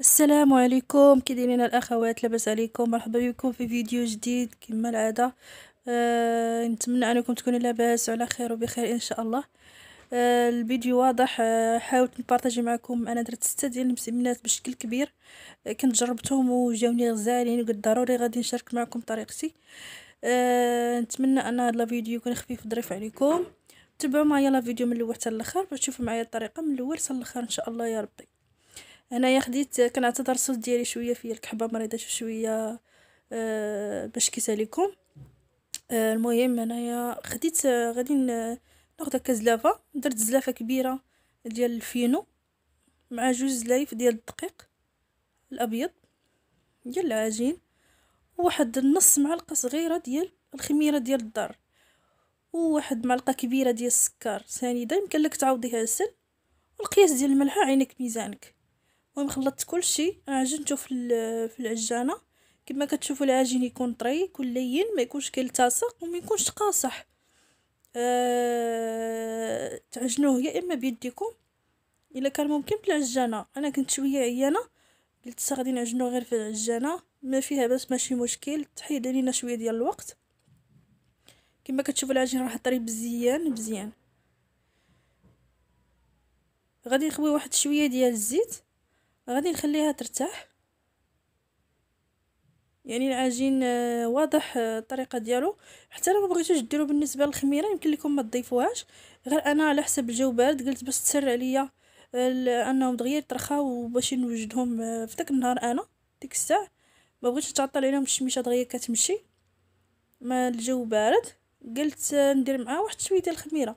السلام عليكم كي دايرين الاخوات لاباس عليكم مرحبا بكم في فيديو جديد كما العاده أه نتمنى انكم تكونوا لاباس وعلى خير وبخير ان شاء الله أه الفيديو واضح أه حاولت نبارطاجي معكم انا درت ستة ديال المسمنات بشكل كبير أه كنت جربتهم وجاوني غزالين وقلت ضروري غادي نشارك معكم طريقتي أه نتمنى ان هذا الفيديو يكون خفيف وظريف عليكم تبعوا معايا لا فيديو من الاول حتى الاخر باش تشوفوا معايا الطريقه من الاول حتى الاخر ان شاء الله يا ربي هنايا خديت كنعتذر الصوت ديالي شويه فيه الكحبه مريضه شويه أه باش لكم أه المهم هنايا خديت آه، غادي ناخذ هكا زلافه درت زلافه كبيره ديال الفينو مع جوج زلايف ديال الدقيق الابيض ديال العجين وواحد النص معلقه صغيره ديال الخميره ديال الدار وواحد معلقه كبيره ديال السكر سنيده يمكن لك تعوضيها السل والقياس ديال الملح عينك ميزانك المهم خلطت كلشي عجنته آه، في في العجانه كما كتشوفوا العجين يكون يكون لين ما يكونش كيلتصق وما يكونش قاصح أه... تعجنوه يا اما بيديكم الا كان ممكن بالعجانه انا كنت شويه عيانه قلت غادي نعجنو غير في العجانه ما فيها بس ماشي مشكل تحيد علينا شويه ديال الوقت كما كتشوفوا العجين راه طري مزيان مزيان غادي نخوي واحد شويه ديال الزيت غادي نخليها ترتاح يعني العجين آه، واضح آه، الطريقه ديالو حتى لو ما بغيتوش ديروا بالنسبه للخميره يمكن لكم ما تضيفوهاش غير انا على حسب الجو بارد قلت باش تسرع عليا آه، انهم دغيا يترخاو باش نوجدهم في داك النهار انا ديك الساعه ما بغيتش نتعطل عليهم الشميشه دغيا كتمشي ما الجو بارد قلت ندير معاه واحد شويه ديال الخميره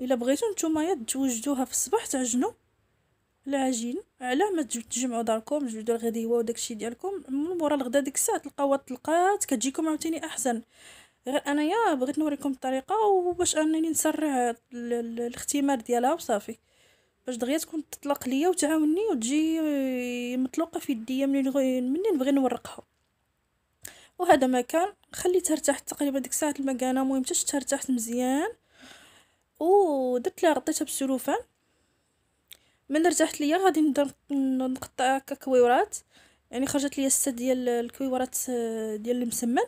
الا بغيتو نتوما يا توجدوها في الصباح تعجنوا العجين على ما تجمعوا داركم تجبدوا الغديوه وداكشي ديالكم من مورا الغدا ديك الساعه تلقاوها طلقات كتجيكم عاوتاني احسن غير انايا بغيت نوريكم الطريقه وباش انني نسرع الاختمار ديالها وصافي باش دغيا تكون تطلق ليا وتعاوني وتجي مطلوقه في يديا منين منين نبغي نورقها وهذا ما كان خليتها ارتاحت تقريبا ديك الساعه المكانه المهم حتى ارتاحت مزيان ودرت لها غطيتها بالسلوفان من رجعت ليا غادي نبدا نقطع ككويورات يعني خرجت ليا سته ديال الكويورات آه، ديال المسمن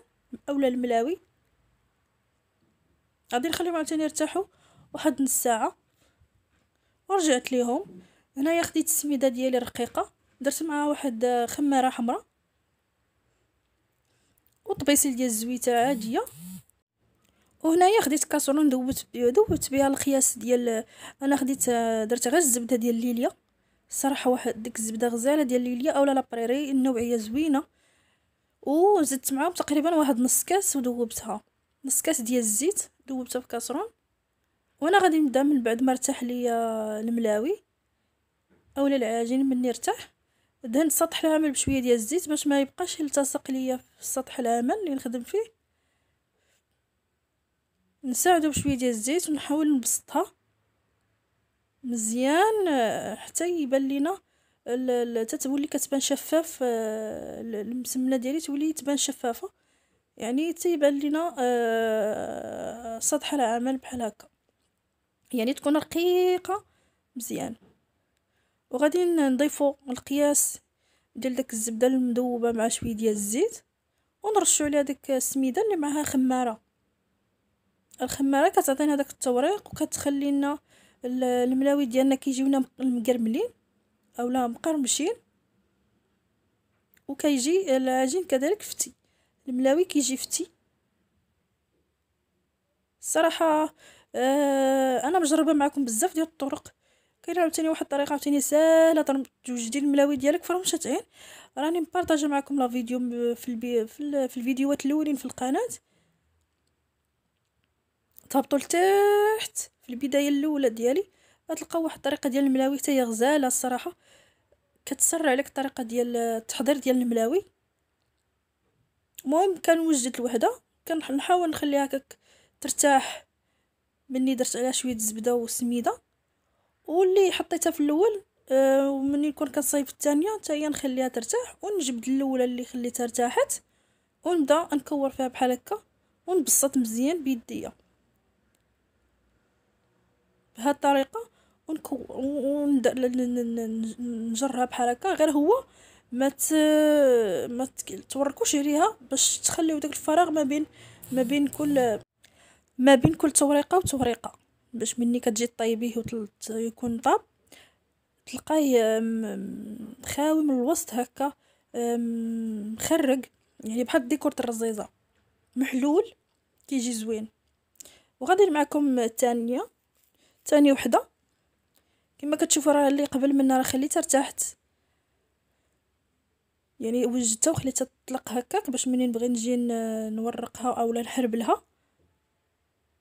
اولا الملاوي غادي نخليهم عاوتاني يرتاحوا واحد نص ساعه ورجعت ليهم هنايا خديت السميده ديالي رقيقه درت معها واحد آه، خماره حمراء وطبيسيل ديال الزويته عاديه وهنايا خديت كاسرون دوبت دوبت بها القياس ديال انا خديت آه، درت غير الزبده ديال ليليا صراحه واحد ديك الزبده غزاله ديال ليليا اولا لابريري النوعيه زوينه وزدت معاهم تقريبا واحد نص كاس ودوبتها نص كاس ديال الزيت دوبتها في كاسرون وانا غادي نبدا من بعد ما ارتاح ليا الملاوي اولا العجين مني ارتاح دهنت سطح العمل بشويه ديال الزيت باش ما يبقاش يلتصق ليا في السطح العمل اللي نخدم فيه نساعدو بشويه ديال الزيت ونحاول نبسطها مزيان آه، حتى يبان لينا تتولي كتبان شفاف آه، المسمنه ديالي تولي تبان شفافه يعني تيبان لينا آه، سطح العمل بحال هكا يعني تكون رقيقه مزيان وغادي نضيفو القياس ديال داك الزبده المذوبه مع شويه ديال الزيت ونرشو عليها داك السميده اللي معها خماره الخماره كتعطينا داك التوريق وكتخلي لنا الملاوي ديالنا كيجيونا مقرملين اولا مقرمشين وكيجي العجين كذلك فتي الملاوي كيجي فتي الصراحه آه انا مجربه معكم بزاف ديال الطرق كاين عاوتاني واحد الطريقه عاوتاني ساهله توجدي الملاوي ديالك في رمشه عين راني مبارطاجه معكم لا فيديو في, البي في, الفيديوهات الاولين في القناه تهبطوا لتحت في البدايه الاولى ديالي غتلقاو واحد الطريقه ديال الملاوي حتى هي غزاله الصراحه كتسرع عليك الطريقه ديال التحضير ديال الملاوي المهم كنوجد الوحده كنحاول نخليها هكاك ترتاح مني درت عليها شويه الزبده والسميده واللي حطيتها في الاول آه، ومني نكون كنصايب الثانيه حتى هي نخليها ترتاح ونجبد الاولى اللي خليتها ارتاحت ونبدا نكور فيها بحال هكا ونبسط مزيان بيديا بهاد الطريقه ونكو نجرها بحال هكا غير هو ما ت... ما توركوش عليها باش تخليو داك الفراغ ما بين ما بين كل ما بين كل توريقه وتوريقه باش مني كتجي طيبيه وتلت يكون طاب تلقاه خاوي من الوسط هكا مخرج يعني بحال ديكور الرزيزه محلول كيجي زوين وغادي معكم الثانيه تاني وحده كما كتشوفوا راه اللي قبل منها راه خليتها ارتاحت يعني وجدتها وخليتها تطلق هكاك باش منين نبغي نجي نورقها اولا نحربلها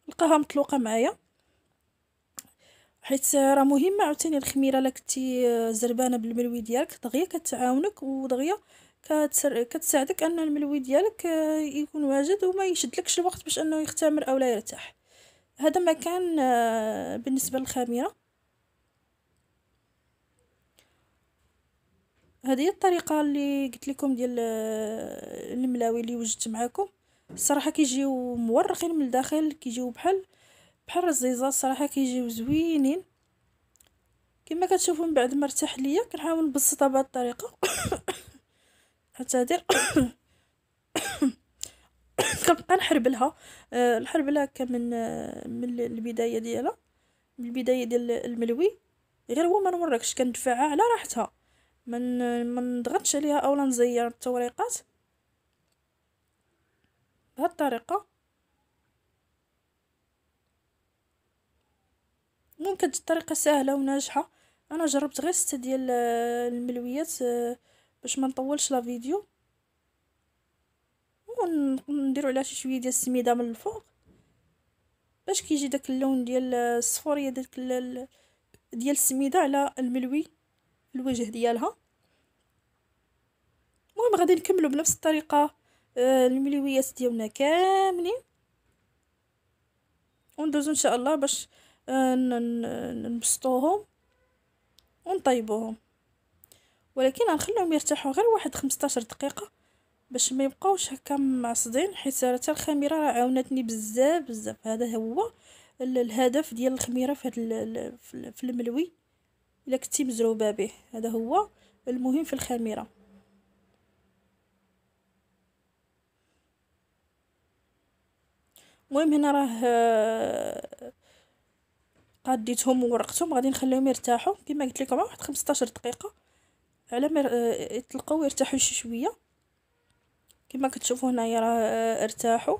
نلقاها مطلوقه معايا حيت راه مهمه عاوتاني الخميره الا كنتي زربانه بالملوي ديالك دغيا كتعاونك ودغيا كتساعدك ان الملوي ديالك يكون واجد وما يشدلكش الوقت باش انه يختمر او لا يرتاح هذا ما كان آه، بالنسبه للخميره هذه الطريقه اللي قلت لكم ديال آه، الملاوي اللي وجدت معاكم الصراحه كيجيو مورقين من الداخل كيجيو بحال بحال الزيزه الصراحه كيجيو زوينين كما كتشوفوا من بعد ما ارتاح ليا كنحاول نبسطها بهذه الطريقه اعتذر فكرت نحرب لها نحرب آه، لها هكا من آه، من البدايه ديالها من البدايه ديال الملوي غير هو ما نوركش كندفعها على راحتها من ما نضغطش عليها اولا نزير التوريقات بهذه الطريقه ممكن الطريقه سهله وناجحه انا جربت غير ستة ديال آه، الملويات باش ما نطولش لا فيديو ونديروا عليها شي شويه ديال السميده من الفوق باش كيجي داك اللون ديال الصفوريه داك ديال السميده على الملوي الوجه ديالها المهم غادي نكملو بنفس الطريقه آه، الملويات ديالنا كاملين وندوزو ان شاء الله باش آه، نبسطوهم ونطيبوهم ولكن غنخليهم يرتاحوا غير واحد 15 دقيقه باش ما يبقاوش هكا معصدين حيت حتى الخميره راه عاونتني بزاف بزاف هذا هو الهدف ديال الخميره في هاد في الملوي الا كنتي مزروبه به هذا هو المهم في الخميره المهم هنا راه آه، قديتهم وورقتهم غادي نخليهم يرتاحوا كما قلت لكم واحد 15 دقيقه على ما آه، يطلقوا ويرتاحوا شي شويه كما كتشوفوا هنايا راه آه، ارتاحوا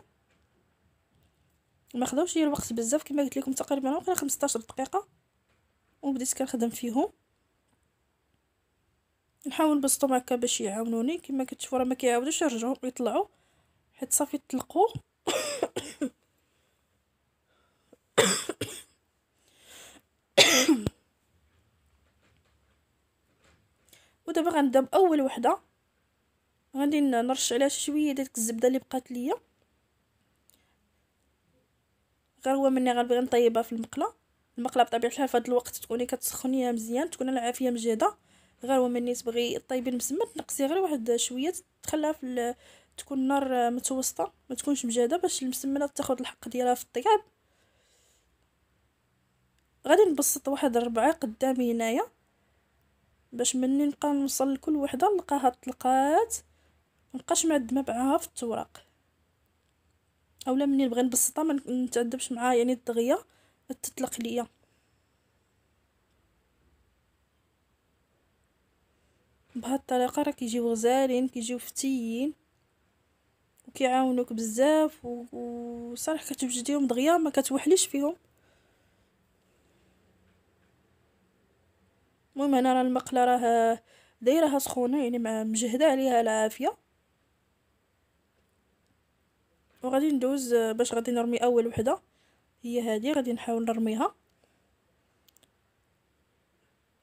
ما خداوش ليا الوقت بزاف كما قلت لكم تقريبا واقيلا 15 دقيقه وبديت كنخدم فيهم نحاول نبسطهم هكا باش يعاونوني كما كتشوفوا راه ما كيعاودوش يرجعوا يطلعوا حيت صافي طلقوا ودابا غنبدا باول وحده غادي نرش عليها شويه ديك الزبده اللي بقات ليا غير هو مني غنبغي نطيبها في المقله المقله بطبيعه الحال في هذا الوقت تكوني كتسخنيها مزيان تكون العافيه مجهده غير هو مني تبغي طيبي المسمن نقصي غير واحد شويه تخليها في ال... تكون النار متوسطه ما تكونش مجهده باش المسمنه تاخذ الحق ديالها في الطياب غادي نبسط واحد ربعه قدامي هنايا باش مني نبقى نوصل لكل وحده نلقاها طلقات مابقاش ما معاها في التوراق اولا ملي نبغي نبسطها ما نتعذبش معاها يعني الدغيا تطلق ليا بهاد الطريقه راه كيجيو غزالين كيجيو فتيين وكيعاونوك بزاف وصراحه كتوجديهم دغيا ما كتوحليش فيهم المهم انا راه المقله راه دايرها سخونه يعني مجهده عليها العافيه وغادي ندوز باش غادي نرمي اول وحده هي هذه غادي نحاول نرميها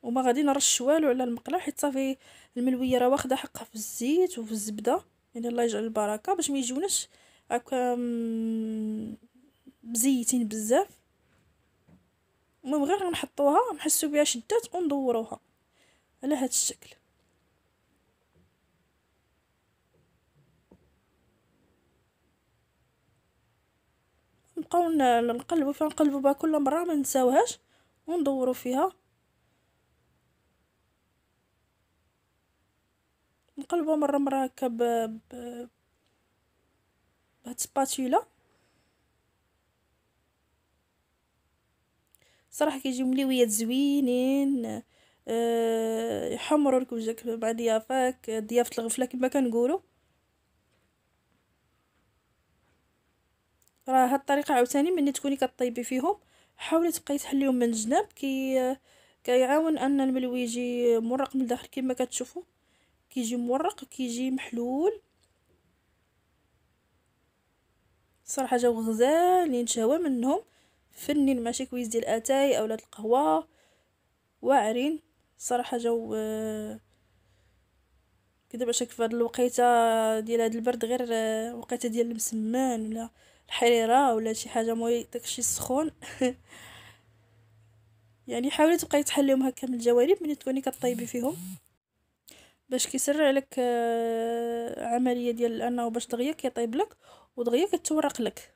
وما غادي نرش والو على المقله حيت صافي الملويه راه واخده حقها في الزيت وفي الزبده يعني الله يجعل البركه باش ما يجونش هكا مزيتين بزاف المهم غير نحطوها نحسو بها شدات وندوروها على هذا الشكل نبقاو نقلبو فيها نقلبو بها كل مره ما نساوهاش وندورو فيها نقلبو مره مره هكا ب بهاد سباتولا صراحه كيجيو مليويات زوينين أه يحمروا لك وجهك بعد ضيافك ضيافه الغفله كما كنقولوا راه هاد الطريقه عاوتاني ملي تكوني كطيبي فيهم حاولي تبقاي تحليهم من الجناب كي كيعاون ان الملوي يجي مرق من الداخل كما كتشوفوا كيجي مورق كيجي محلول صراحه جاو غزالين شهوه منهم فنين ماشي كويس ديال اتاي اولا القهوه واعرين صراحه جاو كدابا شاك في هاد الوقيته ديال هاد البرد غير وقيته ديال المسمان ولا الحريره ولا شي حاجه مو داكشي سخون يعني حاولي تبقاي تحليهم هكا من الجوانب ملي تكوني كطيبي فيهم باش كيسرع لك آه، عمليه ديال انه باش دغيا كيطيب لك ودغيا كتورق لك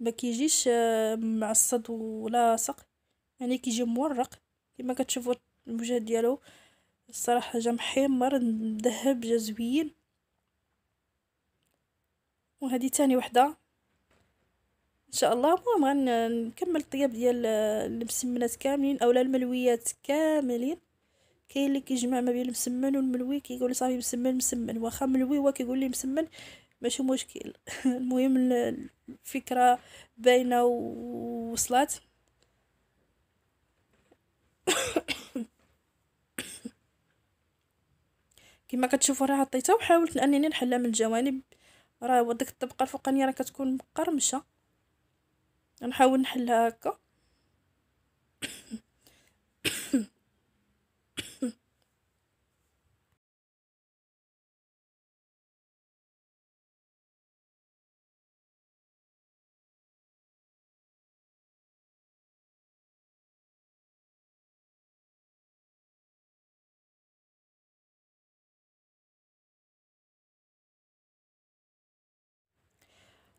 ما كيجيش آه، معصد ولاصق يعني كيجي مورق كما كتشوفوا الوجه ديالو الصراحه جا محمر مذهب جا زوين وهذه تاني وحده ان شاء الله المهم غنكمل الطياب ديال المسمنات كاملين اولا الملويات كاملين كاين اللي كيجمع ما بين المسمن والملوي كيقول لي صافي مسمن مسمن واخا ملوي هو كيقول لي مسمن ماشي مشكل المهم الفكره باينه ووصلات كما كتشوفوا راه حطيتها وحاولت انني نحلها من الجوانب راه ديك الطبقه الفوقانيه راه كتكون مقرمشه نحاول نحلها هكا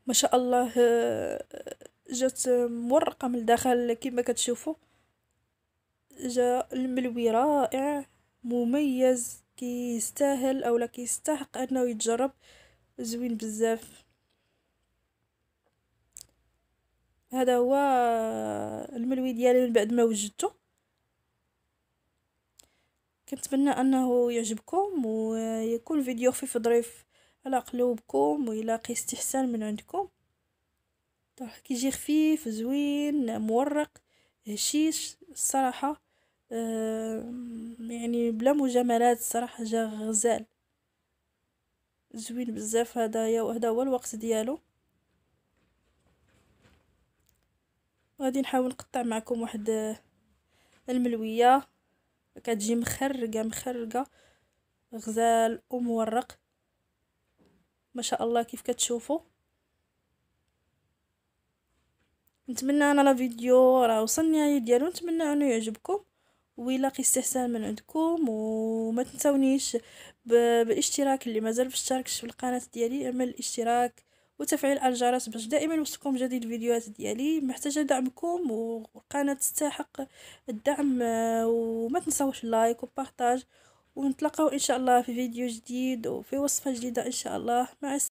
ما شاء الله آه، جات مورقه من الداخل كما كتشوفوا جا الملوي رائع مميز كيستاهل او لا كيستحق انه يتجرب زوين بزاف هذا هو آه، الملوي ديالي من بعد ما وجدته كنتمنى انه يعجبكم ويكون فيديو خفيف ظريف على قلوبكم ويلاقي استحسان من عندكم طرح طيب، كيجي خفيف زوين مورق هشيش الصراحة آه يعني بلا مجاملات الصراحة جا غزال زوين بزاف هدايا وهذا هو الوقت ديالو غادي نحاول نقطع معكم واحد آه، الملويه كتجي مخرقه مخرقه غزال ومورق ما شاء الله كيف كتشوفوا نتمنى انا لا فيديو راه وصلني ديالو نتمنى انه يعجبكم ويلاقي استحسان من عندكم وما تنسونيش بالاشتراك اللي مازال ما اشتركش في القناه ديالي اعمل الاشتراك وتفعيل الجرس باش دائما يوصلكم جديد الفيديوهات ديالي محتاجه دعمكم والقناه تستحق الدعم آه، وما تنساوش اللايك وبارطاج ونتلقاو ان شاء الله في فيديو جديد وفي وصفه جديده ان شاء الله مع